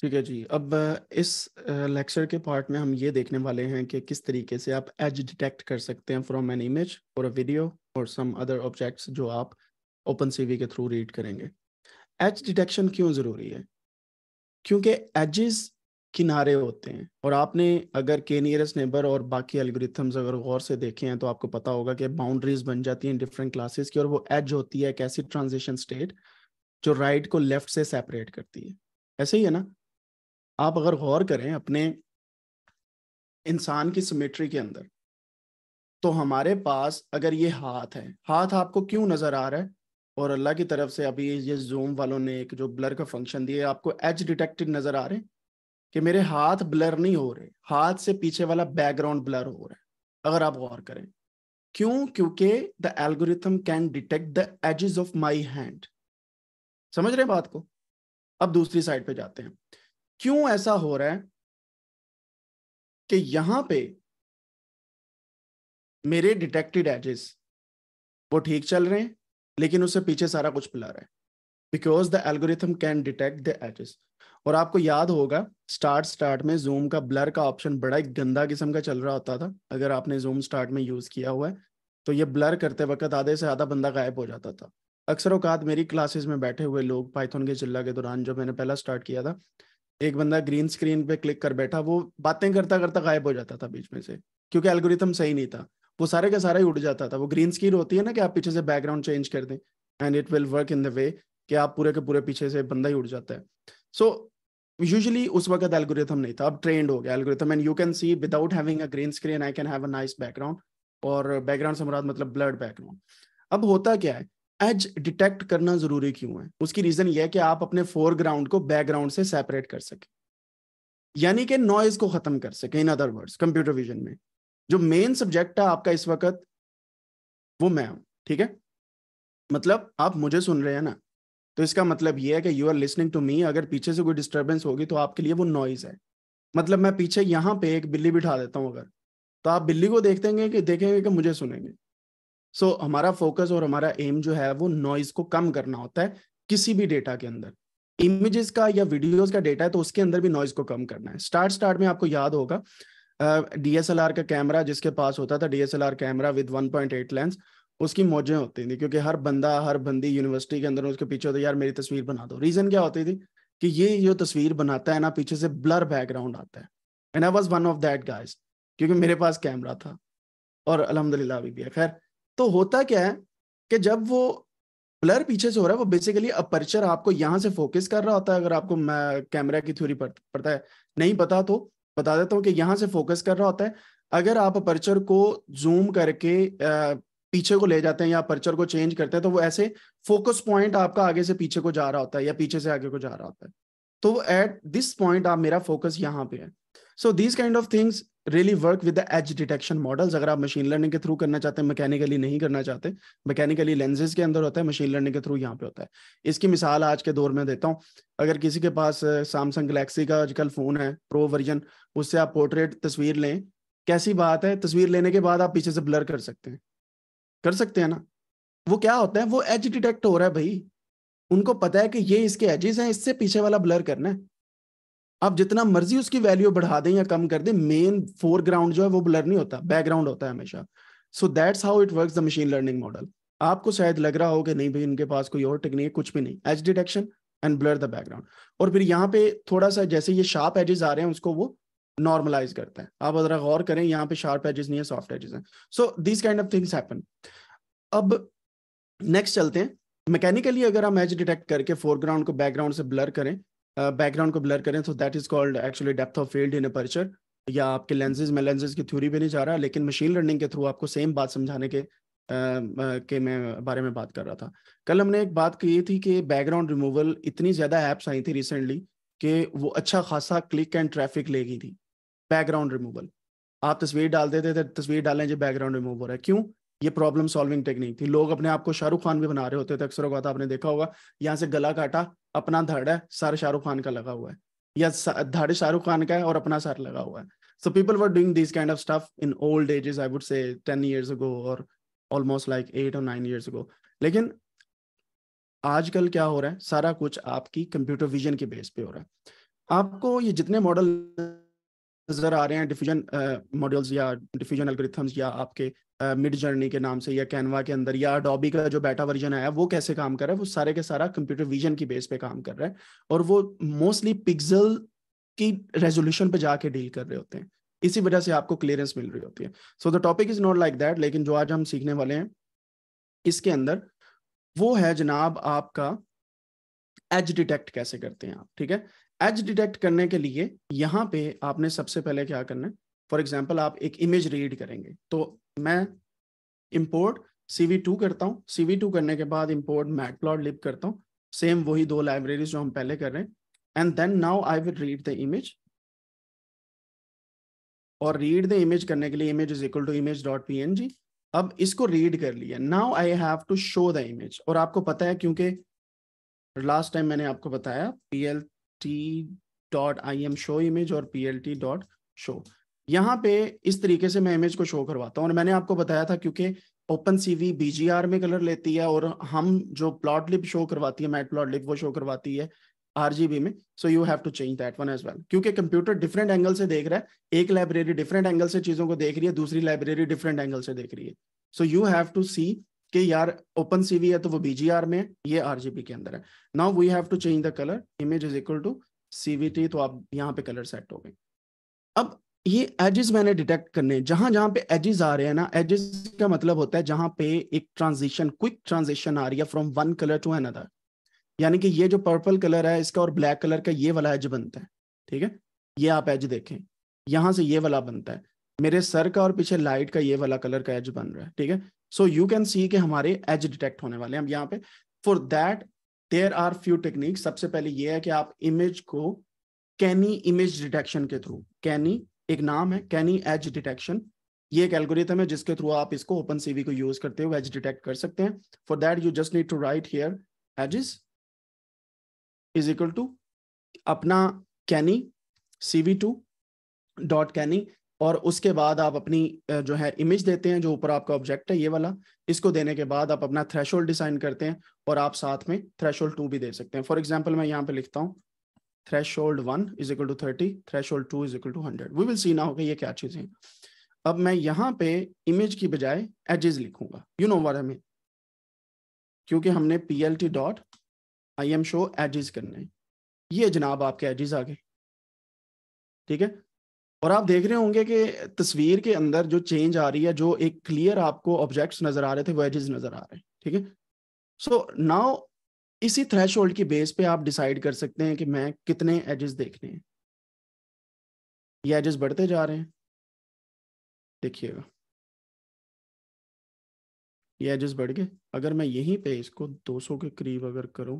ठीक है जी अब इस लेक्चर के पार्ट में हम ये देखने वाले हैं कि किस तरीके से आप एज डिटेक्ट कर सकते हैं फ्रॉम एन इमेज और अ वीडियो और सम अदर ऑब्जेक्ट्स जो आप ओपन सीवी के थ्रू रीड करेंगे एज डिटेक्शन क्यों ज़रूरी है क्योंकि एजेस किनारे होते हैं और आपने अगर के नियरेस्ट नेबर और बाकी एल्गोरिथम्स अगर गौर से देखे हैं तो आपको पता होगा कि बाउंड्रीज बन जाती हैं डिफरेंट क्लासेस की और वो एज होती है एक ऐसी ट्रांजिशन स्टेट जो राइट को लेफ्ट से सेपरेट करती है ऐसे ही है ना आप अगर गौर करें अपने इंसान की सिमेट्री के अंदर तो हमारे पास अगर ये हाथ है हाथ आपको क्यों नजर आ रहा है और अल्लाह की तरफ से अभी ये जूम वालों ने एक जो ब्लर का फंक्शन दिया आपको एज डिटेक्टेड नजर आ रहे हैं कि मेरे हाथ ब्लर नहीं हो रहे हाथ से पीछे वाला बैकग्राउंड ब्लर हो रहा है अगर आप गौर करें क्यों क्योंकि the algorithm can detect the edges of my hand समझ रहे बात को अब दूसरी साइड पे जाते हैं क्यों ऐसा हो रहा है कि यहां पे मेरे डिटेक्टेड एजेस वो ठीक चल रहे हैं लेकिन उससे पीछे सारा कुछ पिला रहा है because the algorithm can detect the edges और आपको याद होगा स्टार्ट स्टार्ट में जूम का ब्लर का ऑप्शन बड़ा ही गंदा किस्म का चल रहा होता था अगर आपने जूम स्टार्ट में यूज किया हुआ है तो ये ब्लर करते वक्त आधे से आधा बंदा गायब हो जाता था अक्सर औकात मेरी क्लासेस में बैठे हुए लोग पाइथन के चिल्ला के दौरान जो मैंने पहला स्टार्ट किया था एक बंदा ग्रीन स्क्रीन पे क्लिक कर बैठा वो बातें करता करता गायब हो जाता था बीच में से क्योंकि एल्गोरिथम सही नहीं था वो सारे का सारा ही उड़ जाता था वो ग्रीन स्क्रीन होती है ना कि आप पीछे से बैकग्राउंड चेंज कर दें and it will work in the way कि आप पूरे के पूरे पीछे से बंदा ही उड़ जाता है सो so, यूजली उस वक्त एल्गोरिथम नहीं था अब ट्रेंड हो गया algorithm and you can see without having a green screen I can have a nice background और बैकग्राउंड से मुराद मतलब ब्लड बैकग्राउंड अब होता क्या है एज डिटेक्ट करना जरूरी क्यों है उसकी रीजन यह है कि आप अपने फोरग्राउंड को बैकग्राउंड से सेपरेट कर सके यानी कि नॉइज को खत्म कर सके in other words computer vision में जो मेन सब्जेक्ट है आपका इस वक्त वो मैं हूं ठीक है मतलब आप मुझे सुन रहे हैं ना तो इसका मतलब ये है कि you are listening to me अगर पीछे से कोई डिस्टर्बेंस होगी तो आपके लिए वो नॉइज है मतलब मैं पीछे यहाँ पे एक बिल्ली बिठा देता हूँ अगर तो आप बिल्ली को देखते हैं कि देखेंगे कि मुझे सुनेंगे सो so, हमारा फोकस और हमारा एम जो है वो नॉइज को कम करना होता है किसी भी डेटा के अंदर इमेजेस का या वीडियोस का डेटा है तो उसके अंदर भी नॉइज को कम करना है स्टार्ट स्टार्ट में आपको याद होगा डीएसएलआर uh, का कैमरा जिसके पास होता था डीएसएलआर कैमरा विद 1.8 लेंस उसकी मौजें होती थी क्योंकि हर बंदा हर बंदी यूनिवर्सिटी के अंदर उसके पीछे होता यार मेरी तस्वीर बना दो रीजन क्या होती थी कि ये जो तस्वीर बनाता है ना पीछे से ब्लर बैकग्राउंड आता है and I was one of that guys क्योंकि मेरे पास कैमरा था और अलहमदिल्ला अभी भी है खैर तो होता क्या है कि जब वो ब्लर पीछे से हो रहा है वो बेसिकली अपर्चर आपको यहाँ से फोकस कर रहा होता है अगर आपको कैमरा की थ्योरी पड़ता है नहीं पता तो बता देता हूँ कि यहाँ से फोकस कर रहा होता है अगर आप अपर्चर को जूम करके पीछे को ले जाते हैं या अपर्चर को चेंज करते हैं तो वो ऐसे फोकस पॉइंट आपका आगे से पीछे को जा रहा होता है या पीछे से आगे को जा रहा होता है तो एट दिस पॉइंट आप मेरा फोकस यहाँ पे है so these kind of things really work with the edge detection models अगर आप मशीन लर्निंग के थ्रू करना चाहते हैं मैकेनिकली नहीं करना चाहते मैकेनिकली लेंजेज के अंदर होता है मशीन लर्निंग के थ्रू यहाँ पे होता है इसकी मिसाल आज के दौर में देता हूँ अगर किसी के पास सैमसंग गलेक्सी का आजकल फ़ोन है प्रो वर्जन उससे आप पोर्ट्रेट तस्वीर लें कैसी बात है तस्वीर लेने के बाद आप पीछे से ब्लर कर सकते हैं कर सकते हैं ना वो क्या होता है वो एज डिटेक्ट हो रहा है भाई उनको पता है कि ये इसके एजेस हैं इससे पीछे वाला ब्लर करना है आप जितना मर्जी उसकी वैल्यू बढ़ा दें या कम कर दें मेन फोरग्राउंड जो है वो ब्लर नहीं होता बैकग्राउंड होता है हमेशा so that's how it works the machine learning model आपको शायद लग रहा हो कि नहीं भाई इनके पास कोई और टेक्निक कुछ भी नहीं edge detection and blur the background और फिर यहाँ पे थोड़ा सा जैसे ये शार्प एजेस आ रहे हैं उसको वो नॉर्मलाइज करता है आप जरा गौर करें यहाँ पे शार्प एजेस नहीं है सॉफ्ट एजेस हैं so this kind of things happen अब नेक्स्ट चलते हैं मैकेनिकली अगर हम एज डिटेक्ट करके फोरग्राउंड को बैकग्राउंड से ब्लर करें बैकग्राउंड को ब्लर करें तो that is called actually depth of field in aperture या आपके लेंजेज में लेंजेज की थ्योरी भी नहीं जा रहा लेकिन मशीन लर्निंग के थ्रू आपको सेम बात समझाने के के मैं बारे में बात कर रहा था कल हमने एक बात की थी कि बैकग्राउंड रिमूवल इतनी ज़्यादा ऐप्स आई थी रिसेंटली कि वो अच्छा खासा क्लिक एंड ट्रैफिक ले गई थी बैकग्राउंड रिमूवल आप तस्वीर डाल देते थे तो तस्वीर डालें जो बैकग्राउंड रिमूव हो रहा है क्यों ये प्रॉब्लम सॉल्विंग टेक्निक थी लोग अपने आप को शाहरुख खान भी बना रहे होते थे अक्सर होगा तो आपने देखा होगा यहाँ से गला काटा अपना धड़ है सर शाहरुख खान का लगा हुआ है या धड़ शाहरुख खान का है और अपना सर लगा हुआ है so people were doing this kind of stuff in old ages I would say ten years ago और ऑलमोस्ट लाइक एट और नाइन years अगो लेकिन आजकल क्या हो रहा है सारा कुछ आपकी कंप्यूटर विजन के बेस पे हो रहा है आपको ये जितने मॉडल नज़र आ रहे हैं डिफ्यूजन मॉडल्स या डिफ्यूजन एल्गोरिथम्स या आपके मिड uh, जर्नी के नाम से या कैनवा के अंदर या डॉबी का जो बेटा वर्जन आया वो कैसे काम कर रहा है वो सारे के सारा कंप्यूटर विजन की बेस पे काम कर रहा है और वो मोस्टली पिक्सल की रेजोल्यूशन पे जाके डील कर रहे होते हैं इसी वजह से आपको क्लियरेंस मिल रही होती है so the topic is not like that लेकिन जो आज हम सीखने वाले हैं इसके अंदर वो है जनाब आपका एज डिटेक्ट कैसे करते हैं आप ठीक है एज डिटेक्ट करने के लिए यहाँ पे आपने सबसे पहले क्या करना है फॉर एग्जाम्पल आप एक इमेज रीड करेंगे तो मैं इम्पोर्ट सी टू करता हूँ सी टू करने के बाद इम्पोर्ट मैट प्लॉट लिप करता हूँ सेम वही दो लाइब्रेरीज जो हम पहले कर रहे हैं and then now I will read the image और रीड द इमेज करने के लिए image is equal to image dot P N G अब इसको रीड कर लिया now I have to show the image और आपको पता है क्योंकि लास्ट टाइम मैंने आपको बताया P L T dot I M show image और P L T dot show यहाँ पे इस तरीके से मैं इमेज को शो करवाता हूँ और मैंने आपको बताया था क्योंकि open C V B G R में कलर लेती है और हम जो प्लॉट लिप शो करवाती है मैट प्लॉट लिप वो शो करवाती है आर जी बी में so you have to change that one as well क्योंकि कंप्यूटर डिफरेंट एंगल से देख रहा है एक लाइब्रेरी डिफरेंट एंगल से चीजों को देख रही है दूसरी लाइब्रेरी डिफरेंट एंगल से देख रही है so you have to see कि यार ओपन सीवी है तो वो बीजीआर में ये आरजीबी के अंदर है now we have to change the colour image is equal to CVT तो आप यहाँ पे कलर सेट हो गए अब ये एजेस मैंने डिटेक्ट करने जहां जहां पे एजेस आ रहे हैं ना एजेस का मतलब होता है जहां पे एक ट्रांजिशन क्विक ट्रांजिशन आ रही है from one colour to another यानी कि ये जो पर्पल कलर है इसका और ब्लैक कलर का ये वाला एज बनता है ठीक है ये आप एज देखें यहां से ये वाला बनता है मेरे सर का और पीछे लाइट का ये वाला कलर का एज बन रहा है ठीक है सो यू कैन सी कि हमारे एज डिटेक्ट होने वाले हैं यहाँ पे for that there are few technique सबसे पहले ये है कि आप इमेज को कैनी इमेज डिटेक्शन के थ्रू कैनी एक नाम है कैनी एज डिटेक्शन ये एक एल्गोरिथम है जिसके थ्रू आप इसको ओपन सीवी को यूज करते हुए एज डिटेक्ट कर सकते हैं for that you just need to write here edge is is equal to अपना Canny CV two dot Canny और उसके बाद आप अपनी जो है इमेज देते हैं जो ऊपर आपका ऑब्जेक्ट है ये वाला इसको देने के बाद आप अपना थ्रेश डिसाइन करते हैं और आप साथ में थ्रेश टू भी दे सकते हैं फॉर एग्जाम्पल मैं यहाँ पे लिखता हूँ threshold one is equal to thirty threshold two is equal to hundred we will see ना होगा ये क्या चीज़ें अब मैं यहाँ पे इमेज की बजाय एजेस लिखूंगा यू नो वर हमें क्योंकि हमने P L T dot I M show edges करने ये जनाब आपके एजेस आ गए ठीक है और आप देख रहे होंगे कि तस्वीर के अंदर जो चेंज आ रही है जो एक क्लियर आपको ऑब्जेक्ट्स नजर आ रहे थे वेजेस नजर आ रहे हैं ठीक है सो नाउ इसी थ्रेश होल्ड की बेस पे आप डिसाइड कर सकते हैं कि मैं कितने एजेस देखने हैं ये एजेस बढ़ते जा रहे हैं देखिएगा ये एजेस बढ़ गए अगर मैं यहीं पे इसको 200 के करीब अगर करूं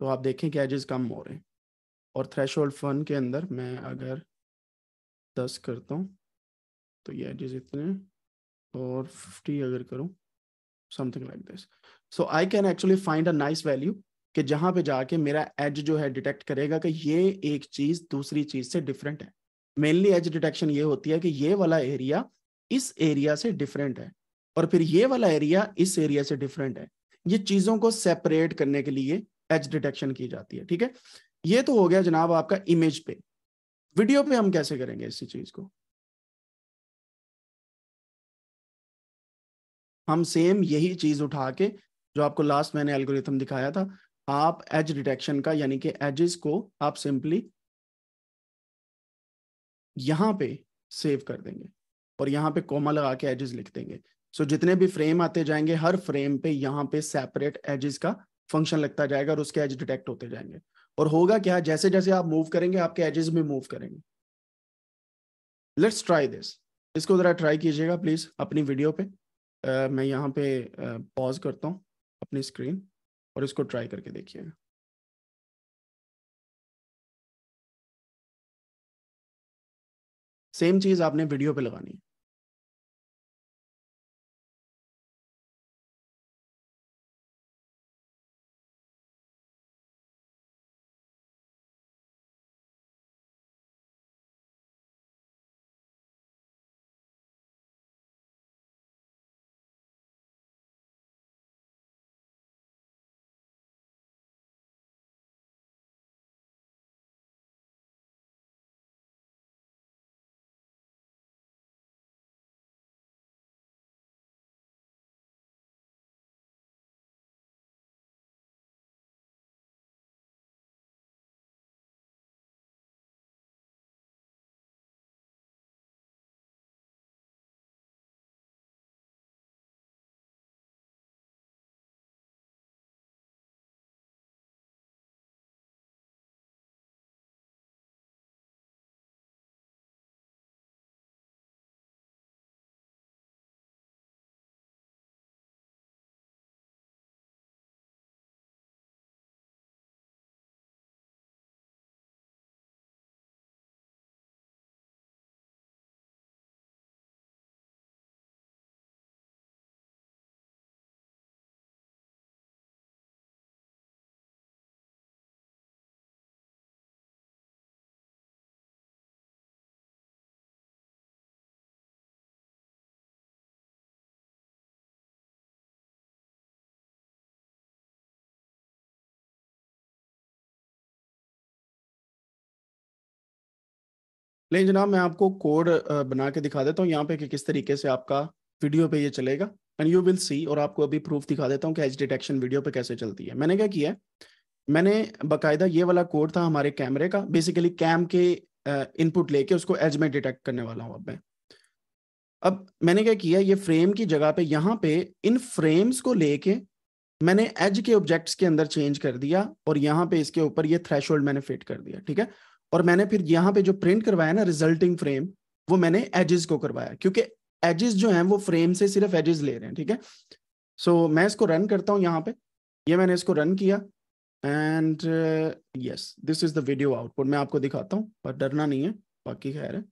तो आप देखें कि एजेस कम हो रहे हैं और थ्रेश होल्ड फन के अंदर मैं अगर दस करता हूँ तो ये एजेस इतने और फिफ्टी अगर करूँ something like this so I can actually find a nice value कि जहां पे जाके मेरा एज जो है डिटेक्ट करेगा कि ये एक चीज दूसरी चीज से डिफरेंट है मेनली एज डिटेक्शन ये होती है कि ये वाला एरिया इस एरिया से डिफरेंट है और फिर ये वाला एरिया इस एरिया से डिफरेंट है ये चीजों को सेपरेट करने के लिए एज डिटेक्शन की जाती है ठीक है ये तो हो गया जनाब आपका इमेज पे वीडियो पे हम कैसे करेंगे इसी चीज को हम सेम यही चीज उठा के जो आपको लास्ट मैंने एल्गोरिथम दिखाया था आप एज डिटेक्शन का यानी कि एजेस को आप सिंपली यहां पे सेव कर देंगे और यहाँ पे कोमा लगा के एजेस लिख देंगे सो so, जितने भी फ्रेम आते जाएंगे हर फ्रेम पे यहाँ पे सेपरेट एजेस का फंक्शन लगता जाएगा और उसके एज डिटेक्ट होते जाएंगे और होगा क्या जैसे जैसे आप मूव करेंगे आपके एजेस में मूव करेंगे लेट्स ट्राई दिस इसको ज़रा ट्राई कीजिएगा प्लीज़ अपनी वीडियो पे uh, मैं यहाँ पे पॉज uh, करता हूँ अपनी स्क्रीन और इसको ट्राई करके देखिएगा सेम चीज़ आपने वीडियो पे लगानी है लेकिन जनाब मैं आपको कोड बना के दिखा देता हूँ यहाँ पे कि किस तरीके से आपका वीडियो पे ये चलेगा एंड यू विल सी और आपको अभी प्रूफ दिखा देता हूँ कि एच डिटेक्शन वीडियो पे कैसे चलती है मैंने क्या किया है? मैंने बाकायदा ये वाला कोड था हमारे कैमरे का बेसिकली कैम के इनपुट लेके उसको एज में डिटेक्ट करने वाला हूँ अब मैं अब मैंने क्या किया ये फ्रेम की जगह पे यहाँ पे इन फ्रेम्स को लेके मैंने एज के ऑब्जेक्ट्स के अंदर चेंज कर दिया और यहाँ पे इसके ऊपर ये थ्रेश मैंने फिट कर दिया ठीक है और मैंने फिर यहाँ पे जो प्रिंट करवाया ना रिजल्टिंग फ्रेम वो मैंने एजेस को करवाया क्योंकि एजेस जो हैं वो फ्रेम से सिर्फ एजेस ले रहे हैं ठीक है सो so, मैं इसको रन करता हूँ यहाँ पे ये मैंने इसको रन किया and yes this is the video output मैं आपको दिखाता हूँ पर डरना नहीं है बाकी खैर है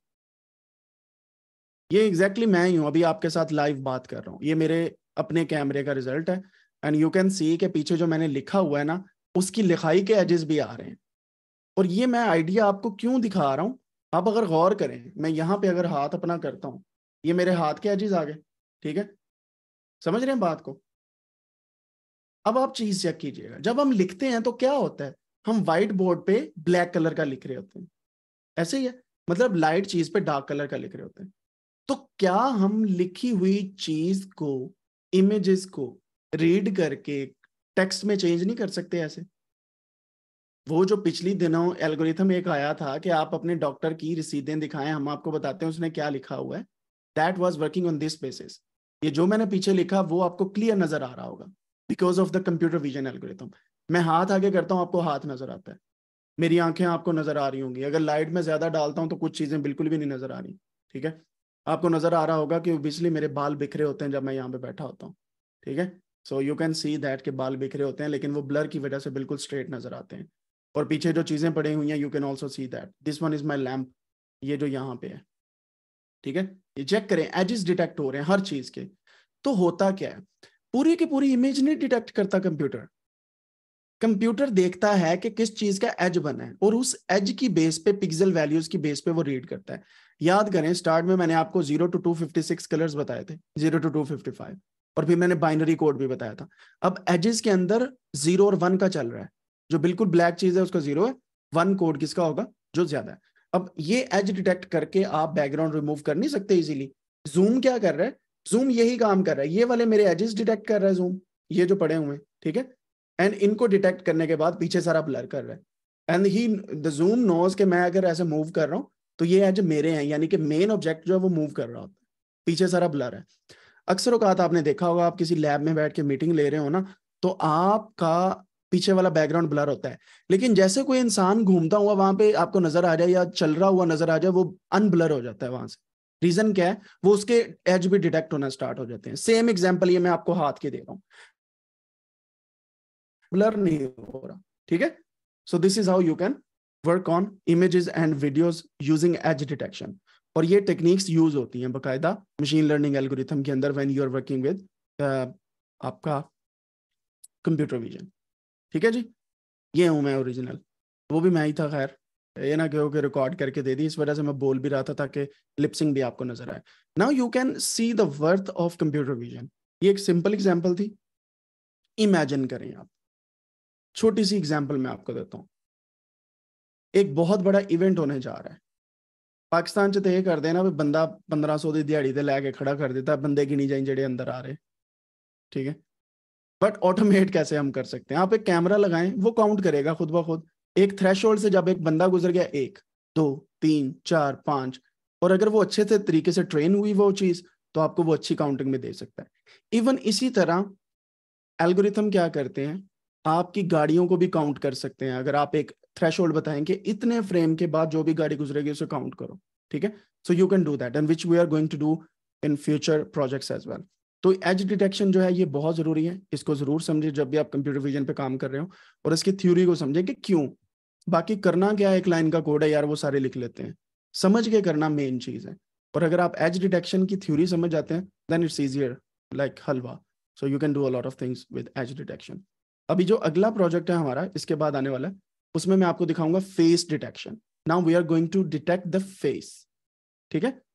ये एग्जैक्टली exactly मैं ही हूँ अभी आपके साथ लाइव बात कर रहा हूँ ये मेरे अपने कैमरे का रिजल्ट है एंड यू कैन सी के पीछे जो मैंने लिखा हुआ है ना उसकी लिखाई के एजेस भी आ रहे हैं और ये मैं आइडिया आपको क्यों दिखा रहा हूँ आप अगर गौर करें मैं यहाँ पे अगर हाथ अपना करता हूँ ये मेरे हाथ के अजीज आ गए ठीक है समझ रहे हैं बात को अब आप चीज चेक कीजिएगा जब हम लिखते हैं तो क्या होता है हम व्हाइट बोर्ड पे ब्लैक कलर का लिख रहे होते हैं ऐसे ही है मतलब लाइट चीज पे डार्क कलर का लिख रहे होते हैं तो क्या हम लिखी हुई चीज को इमेजेस को रीड करके टेक्स्ट में चेंज नहीं कर सकते ऐसे वो जो पिछली दिनों एल्गोरिथम एक आया था कि आप अपने डॉक्टर की रसीदें दिखाएं हम आपको बताते हैं उसने क्या लिखा हुआ है that was working on this basis ये जो मैंने पीछे लिखा वो आपको क्लियर नजर आ रहा होगा because of the computer vision algorithm मैं हाथ आगे करता हूँ आपको हाथ नजर आता है मेरी आंखें आपको नजर आ रही होंगी अगर लाइट में ज्यादा डालता हूँ तो कुछ चीजें बिल्कुल भी नहीं नजर आ रही ठीक है आपको नजर आ रहा होगा कि बिजली मेरे बाल बिखरे होते हैं जब मैं यहाँ पे बैठा होता हूँ ठीक है so you can see that के बाल बिखरे होते हैं लेकिन वो ब्लर की वजह से बिल्कुल स्ट्रेट नजर आते हैं और पीछे जो चीज़ें पड़ी हुई हैं you can also see that this one is my lamp ये जो यहाँ पे है ठीक है ये चेक करें एजिस डिटेक्ट हो रहे हैं हर चीज़ के तो होता क्या है पूरी की पूरी इमेज नहीं डिटेक्ट करता कंप्यूटर कंप्यूटर देखता है कि किस चीज का एज बना है और उस एज की बेस पे पिक्सल वैल्यूज की बेस पे वो रीड करता है याद करें स्टार्ट में मैंने आपको zero to two fifty six colour बताए थे zero to two fifty five और फिर मैंने बाइनरी कोड भी बताया था अब एजेस के अंदर जीरो और वन का चल रहा है जो बिल्कुल ब्लैक चीज है उसका जीरो है वन कोड किसका होगा जो ज्यादा है अब ये एज डिटेक्ट करके आप बैकग्राउंड रिमूव कर नहीं सकते इजीली जूम क्या कर रहा है जूम यही काम कर रहा है ये वाले मेरे एजेस डिटेक्ट कर रहा है जूम ये जो पड़े हुए ठीक है एंड इनको डिटेक्ट करने के बाद पीछे सारा ब्लर कर रहा है and he the zoom nose के मैं अगर ऐसे मूव कर रहा हूँ तो ये एज मेरे हैं यानी कि मेन ऑब्जेक्ट जो है वो मूव कर रहा होता है पीछे सारा ब्लर है अक्सर अवकात आपने देखा होगा आप किसी लैब में बैठ के मीटिंग ले रहे हो ना तो आपका पीछे वाला बैकग्राउंड ब्लर होता है लेकिन जैसे कोई इंसान घूमता हुआ वहां पे आपको नजर आ जाए या चल रहा हुआ नजर आ जाए वो अनब्लर हो जाता है वहां से रीजन क्या है वो उसके एज भी डिटेक्ट होना स्टार्ट हो जाते हैं सेम एग्जाम्पल ये मैं आपको हाथ के दे रहा हूं ब्लर नहीं हो रहा ठीक है so this is how you can work on images and videos using edge detection और ये टेक्निक्स यूज होती हैं बकायदा मशीन लर्निंग एल्गोरिथम के अंदर when you are working with आपका कंप्यूटर विजन ठीक है जी ये हूँ मैं ओरिजिनल वो भी मैं ही था खैर ये ना कहो कि रिकॉर्ड करके दे दी इस वजह से मैं बोल भी रहा था ताकि लिपसिंग भी आपको नजर आए now you can see the worth of computer vision ये एक सिंपल एग्जाम्पल थी इमेजिन करें आप छोटी सी एग्जाम्पल मैं आपको देता हूँ एक बहुत बड़ा इवेंट होने जा रहा है पाकिस्तान चाहे कर देना बंदा पंद्रह सौ ਬੰਦਾ 1500 ਦੀ ਦਿਹਾੜੀ ਤੇ ਲੈ ਕੇ ਖੜਾ ਕਰ ਦਿੱਤਾ ਬੰਦੇ ਗਿਣੀ ਜਾਈ ਜਿਹੜੇ ਅੰਦਰ बट ऑटोमेट कैसे हम कर सकते हैं आप एक कैमरा लगाएं वो काउंट करेगा खुद ब खुद एक थ्रेश से जब एक बंदा गुजर गया एक दो तीन चार पांच और अगर वो अच्छे से तरीके से ट्रेन हुई वो चीज तो आपको वो अच्छी काउंटिंग में दे सकता है इवन इसी तरह एल्गोरिथम क्या करते हैं आपकी गाड़ियों को भी काउंट कर सकते हैं अगर आप एक थ्रेश बताएं कि इतने फ्रेम के बाद जो भी गाड़ी गुजरेगी उसे काउंट करो ठीक है so you can do that and which we are going to do in future projects as well तो एज डिटेक्शन जो है ये बहुत जरूरी है इसको जरूर समझे जब भी आप कंप्यूटर विजन पे काम कर रहे हो और इसकी थ्योरी को समझे कि क्यों बाकी करना क्या एक लाइन का कोड है यार वो सारे लिख लेते हैं समझ के करना मेन चीज है और अगर आप एज डिटेक्शन की थ्योरी समझ जाते हैं then it's easier like halwa so you can do a lot of things with edge detection अभी जो अगला प्रोजेक्ट है हमारा इसके बाद आने वाला है उसमें मैं आपको दिखाऊंगा face detection now we are going to detect the face ठीक है